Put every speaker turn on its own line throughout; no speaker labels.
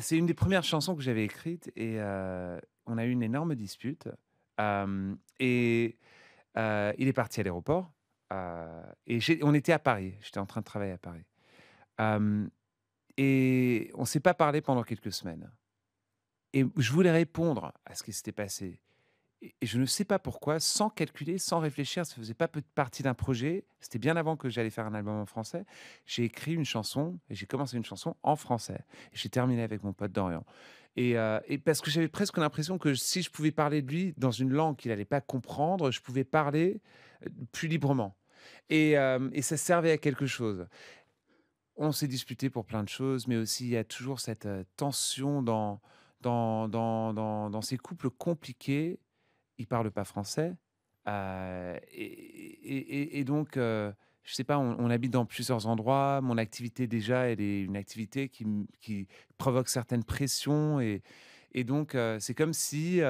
C'est une des premières chansons que j'avais écrites et euh, on a eu une énorme dispute. Euh, et euh, il est parti à l'aéroport et on était à Paris. J'étais en train de travailler à Paris. et on ne s'est pas parlé pendant quelques semaines. Et je voulais répondre à ce qui s'était passé. Et je ne sais pas pourquoi, sans calculer, sans réfléchir, ça faisait pas partie d'un projet. C'était bien avant que j'allais faire un album en français. J'ai écrit une chanson et j'ai commencé une chanson en français. J'ai terminé avec mon pote Dorian. Euh, et, parce que j'avais presque l'impression que si je pouvais parler de lui dans une langue qu'il n'allait pas comprendre, je pouvais parler euh, plus librement. Euh, et, ça servait à quelque chose on s'est disputé pour plein de choses, mais aussi il y a toujours cette tension dans, dans, dans, ces couples compliqués ils parlent pas français. et, donc, je sais pas, on, habite dans plusieurs endroits. Mon activité déjà, elle est une activité qui, qui provoque certaines pressions. Et, et donc, c'est comme si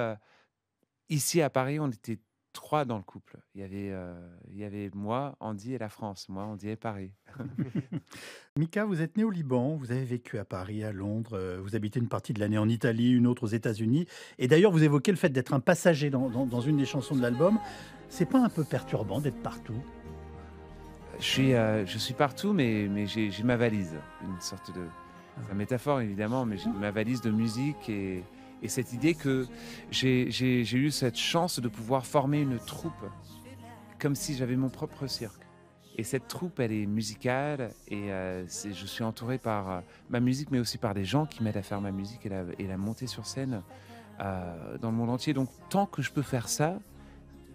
ici à Paris, on était trois dans le couple. Il y avait, euh, il y avait moi, Andy et la France. Moi, Andy et Paris. Mika, vous êtes né au Liban, vous avez vécu à Paris, à Londres, euh, vous habitez une partie de l'année en Italie, une autre aux États-Unis. Et d'ailleurs, vous évoquez le fait d'être un passager dans, une des chansons de l'album. C'est pas un peu perturbant d'être partout je suis, euh, je suis partout, mais, mais j'ai ma valise. Une sorte de. métaphore, évidemment, mais j'ai ma valise de musique et et cette idée que j'ai eu cette chance de pouvoir former une troupe, comme si j'avais mon propre cirque. Et cette troupe, elle est musicale et euh, je suis entouré par euh, ma musique, mais aussi par des gens qui m'aident à faire ma musique et la, et la monter sur scène euh, dans le monde entier. Donc tant que je peux faire ça,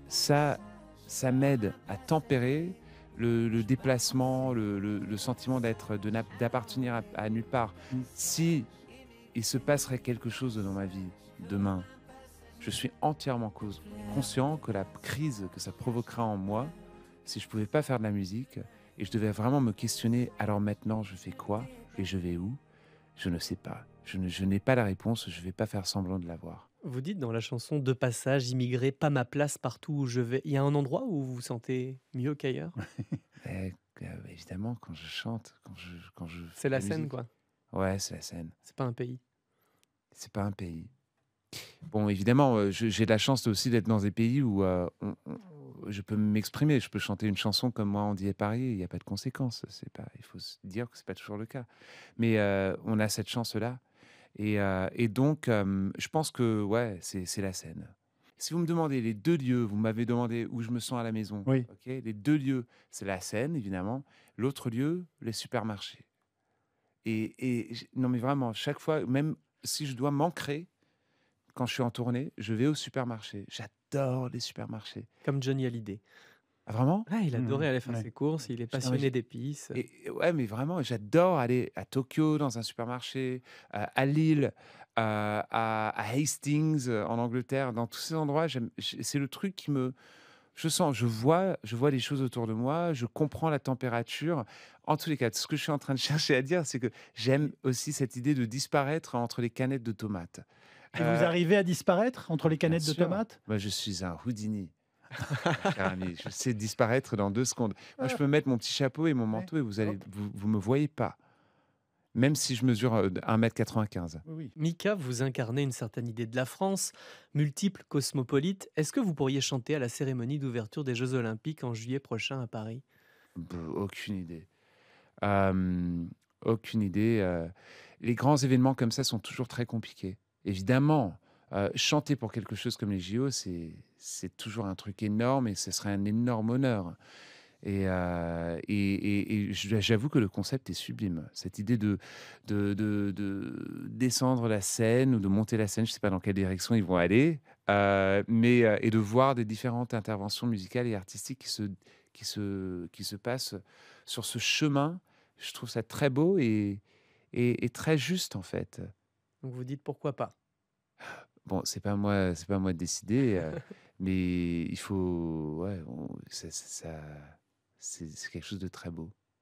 ça, ça m'aide à tempérer le, déplacement, le, sentiment d'être, de, d'appartenir à, à, nulle part. Mm. Si il se passerait quelque chose dans ma vie demain, je suis entièrement conscient que la crise que ça provoquera en moi, si je pouvais pas faire de la musique et je devais vraiment me questionner, alors maintenant je fais quoi et je vais où Je ne sais pas. Je, n'ai pas la réponse, je ne vais pas faire semblant de l'avoir. Vous dites dans la chanson De passage, immigré, pas ma place partout où je vais. Il y a un endroit où vous vous sentez mieux qu'ailleurs eh, euh, Évidemment, quand je chante, quand je. Quand je C'est la, scène, quoi. Ouais, c'est la Seine. C'est pas un pays. C'est pas un pays. Bon, évidemment, euh, j'ai de la chance aussi d'être dans des pays où euh, je peux m'exprimer, je peux chanter une chanson comme moi, on dit Paris, il n'y a pas de conséquences. C'est pas, il faut se dire que c'est pas toujours le cas. Mais euh, on a cette chance-là. Et, donc, je pense que ouais, c'est la scène. Si vous me demandez les deux lieux, vous m'avez demandé où je me sens à la maison. Oui. ok les deux lieux, c'est la scène, évidemment. L'autre lieu, les supermarchés. Et, non, mais vraiment, chaque fois, même si je dois m'ancrer, quand je suis en tournée, je vais au supermarché. J'adore les supermarchés. Comme Johnny Hallyday. Ah, vraiment Là, Il adorait mmh, aller faire ses courses, il est passionné d'épices. Et, ouais, mais vraiment, j'adore aller à Tokyo dans un supermarché, à Lille, à, Hastings euh, en Angleterre, dans tous ces endroits. C'est le truc qui me, je sens, je vois, je vois les choses autour de moi, je comprends la température. En tous les cas, ce que je suis en train de chercher à dire, c'est que j'aime aussi cette idée de disparaître entre les canettes de tomates. Et vous euh, arrivez à disparaître entre les canettes de tomates Moi, bah, je suis un Houdini. je sais disparaître dans deux secondes. Moi, je ah. peux mettre mon petit chapeau et mon manteau et vous ne vous me voyez pas même si je mesure 1m95. Euh, oui. Mika, vous incarnez une certaine idée de la France, multiple, cosmopolite. Est-ce que vous pourriez chanter à la cérémonie d'ouverture des Jeux Olympiques en juillet prochain à Paris Aucune idée. aucune idée. Euh. les grands événements comme ça sont toujours très compliqués. Évidemment, euh, chanter pour quelque chose comme les JO, c'est toujours un truc énorme et ce serait un énorme honneur. Euh, et, et, et, j'avoue que le concept est sublime. Cette idée de, de, de, descendre la scène ou de monter la scène, je ne sais pas dans quelle direction ils vont aller, euh, mais, euh, et de voir des différentes interventions musicales et artistiques qui se, qui se, qui se passent sur ce chemin, je trouve ça très beau et, et très juste en fait. Donc vous dites pourquoi pas Bon, c'est pas moi, c'est pas moi de décider, mais il faut, ouais, ça c'est quelque chose de très beau.